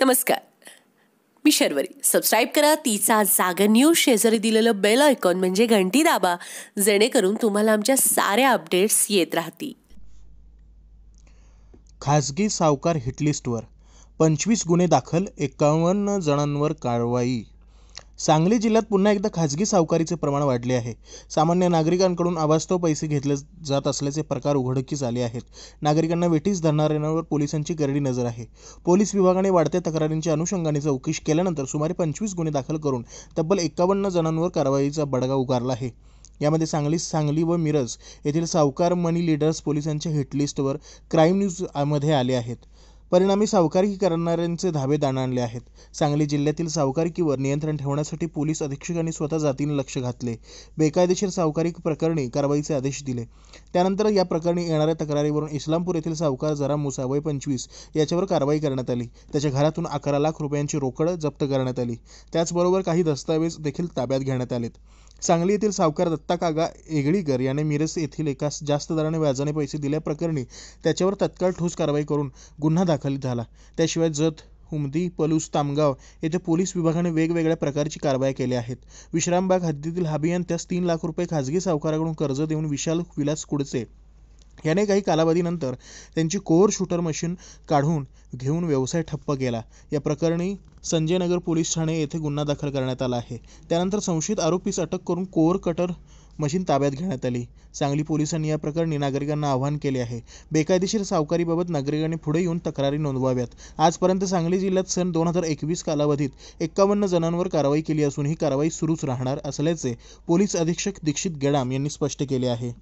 नमस्कार मी शर्वरी सबस्क्राईब करा तिचा जागा न्यूज शेजारी दिलेलं बेल आयकॉन म्हणजे घंटी दाबा जेणेकरून तुम्हाला आमच्या साऱ्या अपडेट्स येत राहतील खाजगी सावकार हिटलिस्टवर पंचवीस गुन्हे दाखल एकावन्न जणांवर कारवाई सांगली जिल्ह्यात पुन्हा एकदा खाजगी सावकारीचे प्रमाण वाढले आहे सामान्य नागरिकांकडून अवास्तव पैसे घेतले जात असल्याचे प्रकार उघडकीस आले आहेत नागरिकांना वेठीस धरणाऱ्यांवर पोलिसांची गरडी नजर आहे पोलीस विभागाने वाढत्या तक्रारींच्या अनुषंगाने चौकीश केल्यानंतर सुमारे पंचवीस गुन्हे दाखल करून तब्बल एकावन्न जणांवर कारवाईचा बडगा उगारला आहे यामध्ये सांगली सांगली व मिरज येथील सावकार मनी लीडर्स पोलिसांच्या हिटलिस्टवर क्राईम न्यूजमध्ये आले आहेत परिणामी सावकारी करणाऱ्यांचे दाण आणले आहेत सांगली जिल्ह्यातील सावकारकीवर नियंत्रण ठेवण्यासाठी पोलीस अधीक्षकांनी स्वतः जातीने लक्ष घातले बेकायदेशीर सावकारी प्रकरणी कारवाईचे आदेश दिले त्यानंतर या प्रकरणी येणाऱ्या तक्रारीवरून इस्लामपूर येथील सावकार जरा मुसावय पंचवीस याच्यावर कारवाई करण्यात आली त्याच्या घरातून अकरा लाख रुपयांची रोकड जप्त करण्यात आली त्याचबरोबर काही दस्तावेज देखील ताब्यात घेण्यात आलेत सांगली येथील सावकार दत्ता कागा एगळीकर याने मिरज येथील एका जास्त दराने व्याजाने पैसे दिल्याप्रकरणी त्याच्यावर तत्काळ ठोस कारवाई करून गुन्हा दाखल दाखल झाला त्याशिवाय जत हुमदी पलूस तामगाव येथे पोलीस विभागाने वेगवेगळ्या प्रकारची कारवाई केल्या आहेत विश्रामबाग हद्दीतील त्यास तीन लाख रुपये खाजगी सावकाराकडून कर्ज देऊन विशाल विलास कुडचे याने काही कालावधीनंतर त्यांची कोअर शूटर मशीन काढून घेऊन व्यवसाय ठप्प केला या प्रकरणी संजयनगर पोलीस ठाणे येथे गुन्हा दाखल करण्यात आला आहे त्यानंतर संशयित आरोपीस अटक करून कोर कटर मशीन ताब्यात घेण्यात आली सांगली पोलिसांनी या प्रकरणी नागरिकांना आवाहन केले आहे बेकायदेशीर सावकारीबाबत नागरिकांनी पुढे येऊन तक्रारी नोंदवाव्यात आजपर्यंत सांगली जिल्ह्यात सन दोन हजार एकवीस कालावधीत एक्कावन्न जणांवर कारवाई केली असून ही कारवाई सुरूच राहणार असल्याचे पोलीस अधीक्षक दीक्षित गेडाम यांनी स्पष्ट केले आहे